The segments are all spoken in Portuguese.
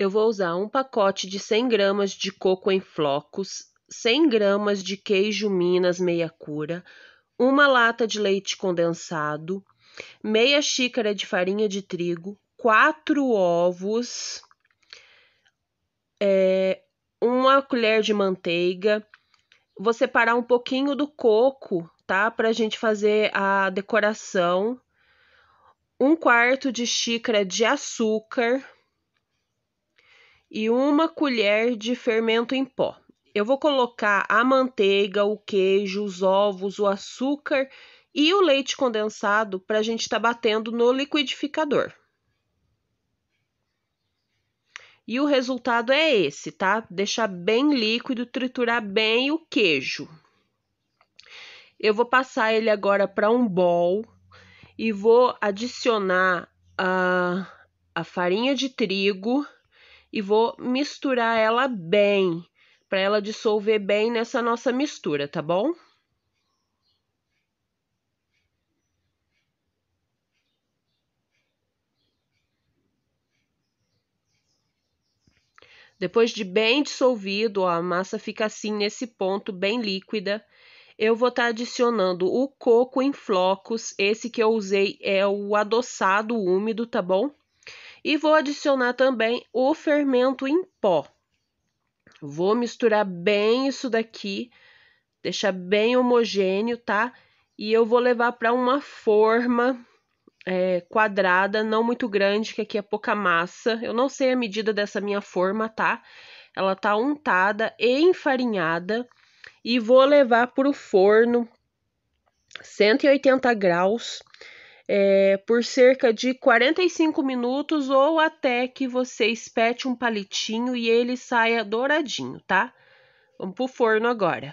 Eu vou usar um pacote de 100 gramas de coco em flocos, 100 gramas de queijo Minas meia cura, uma lata de leite condensado, meia xícara de farinha de trigo, quatro ovos, é, uma colher de manteiga. Vou separar um pouquinho do coco, tá? Para a gente fazer a decoração. Um quarto de xícara de açúcar e uma colher de fermento em pó. Eu vou colocar a manteiga, o queijo, os ovos, o açúcar e o leite condensado para a gente estar tá batendo no liquidificador. E o resultado é esse, tá? Deixar bem líquido, triturar bem o queijo. Eu vou passar ele agora para um bol e vou adicionar a, a farinha de trigo e vou misturar ela bem, para ela dissolver bem nessa nossa mistura, tá bom? Depois de bem dissolvido, ó, a massa fica assim nesse ponto, bem líquida. Eu vou estar tá adicionando o coco em flocos. Esse que eu usei é o adoçado úmido, tá bom? E vou adicionar também o fermento em pó. Vou misturar bem isso daqui, deixar bem homogêneo, tá? E eu vou levar para uma forma é, quadrada, não muito grande, que aqui é pouca massa. Eu não sei a medida dessa minha forma, tá? Ela tá untada e enfarinhada e vou levar para o forno 180 graus é, por cerca de 45 minutos ou até que você espete um palitinho e ele saia douradinho, tá? Vamos pro forno agora.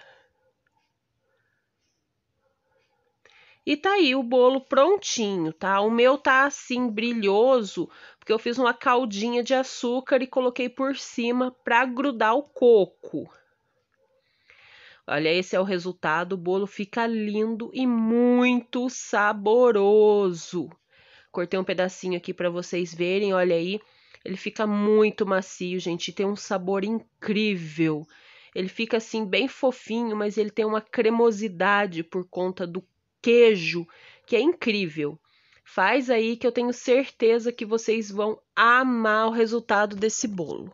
E tá aí o bolo prontinho, tá? O meu tá assim brilhoso, porque eu fiz uma caldinha de açúcar e coloquei por cima para grudar o coco. Olha, esse é o resultado. O bolo fica lindo e muito saboroso. Cortei um pedacinho aqui para vocês verem, olha aí. Ele fica muito macio, gente, tem um sabor incrível. Ele fica assim bem fofinho, mas ele tem uma cremosidade por conta do queijo, que é incrível. Faz aí que eu tenho certeza que vocês vão amar o resultado desse bolo.